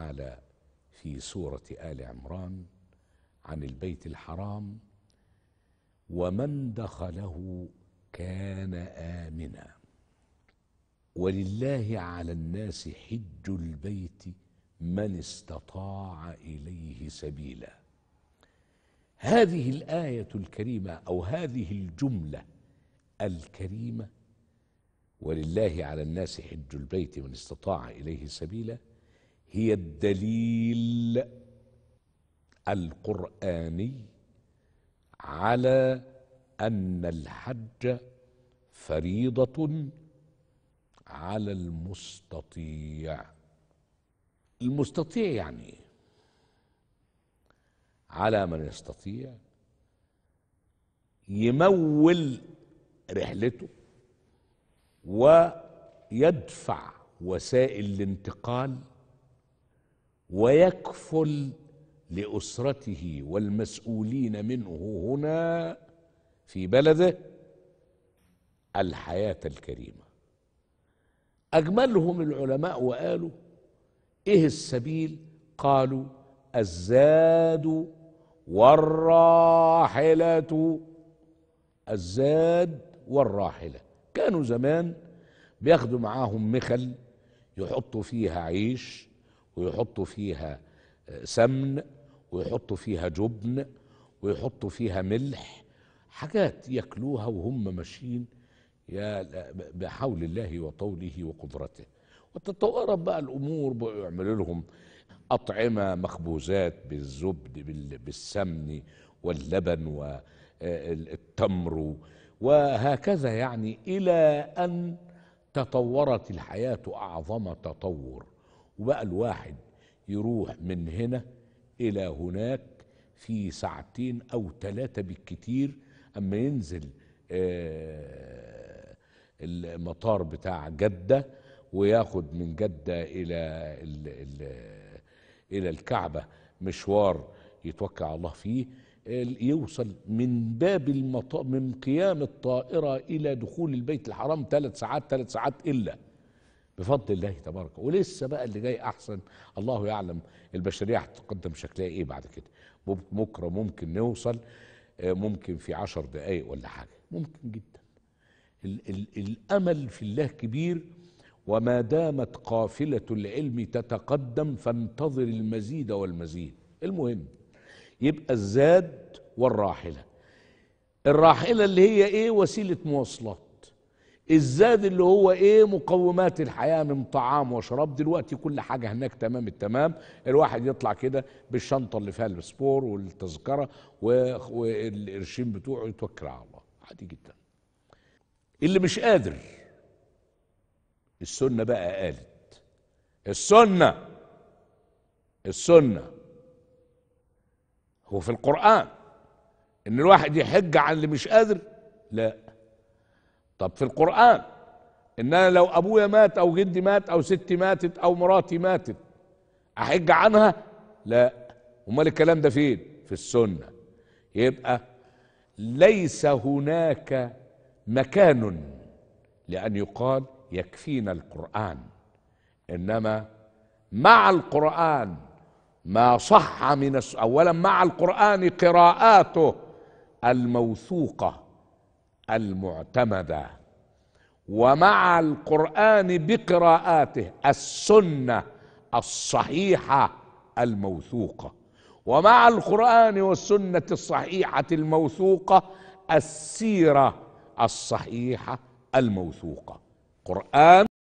تعالى في سورة آل عمران عن البيت الحرام ومن دخله كان آمنا ولله على الناس حج البيت من استطاع إليه سبيلا هذه الآية الكريمة أو هذه الجملة الكريمة ولله على الناس حج البيت من استطاع إليه سبيلا هي الدليل القراني على ان الحج فريضه على المستطيع المستطيع يعني ايه على من يستطيع يمول رحلته ويدفع وسائل الانتقال ويكفل لأسرته والمسؤولين منه هنا في بلده الحياة الكريمة أجملهم العلماء وقالوا إيه السبيل قالوا الزاد والراحلة الزاد والراحلة كانوا زمان بياخدوا معاهم مخل يحطوا فيها عيش ويحطوا فيها آه، سمن ويحطوا فيها جبن ويحطوا فيها ملح حاجات ياكلوها وهم ماشيين يا بحول الله وطوله وقدرته وتتقرب بقى الامور بيعمل لهم اطعمه مخبوزات بالزبد بالسمن واللبن والتمر آه، وهكذا يعني الى ان تطورت الحياه اعظم تطور وبقى الواحد يروح من هنا إلى هناك في ساعتين أو ثلاثة بالكتير أما ينزل آه، المطار بتاع جدة وياخد من جدة إلى إلى الكعبة مشوار يتوكل على الله فيه يوصل من باب المطار من قيام الطائرة إلى دخول البيت الحرام ثلاث ساعات ثلاث ساعات إلا بفضل الله تبارك ولسه بقى اللي جاي احسن الله يعلم البشريه هتتقدم شكلها ايه بعد كده بكره ممكن نوصل آه، ممكن في عشر دقايق ولا حاجه ممكن جدا ال ال الامل في الله كبير وما دامت قافله العلم تتقدم فانتظر المزيد والمزيد المهم يبقى الزاد والراحله الراحله اللي هي ايه وسيله مواصلات الزاد اللي هو ايه مقومات الحياه من طعام وشراب دلوقتي كل حاجه هناك تمام التمام الواحد يطلع كده بالشنطه اللي فيها السبور والتذكره والقرشين بتوعه يتوكل على الله عادي جدا اللي مش قادر السنه بقى قالت السنه السنه هو في القران ان الواحد يحج عن اللي مش قادر لا طب في القرآن إن أنا لو أبويا مات أو جدي مات أو ستي ماتت أو مراتي ماتت أحج عنها؟ لا أمال الكلام ده فين؟ في السنة يبقى ليس هناك مكان لأن يقال يكفينا القرآن إنما مع القرآن ما صح من أولا مع القرآن قراءاته الموثوقة المعتمده ومع القران بقراءاته السنه الصحيحه الموثوقه ومع القران والسنه الصحيحه الموثوقه السيره الصحيحه الموثوقه قران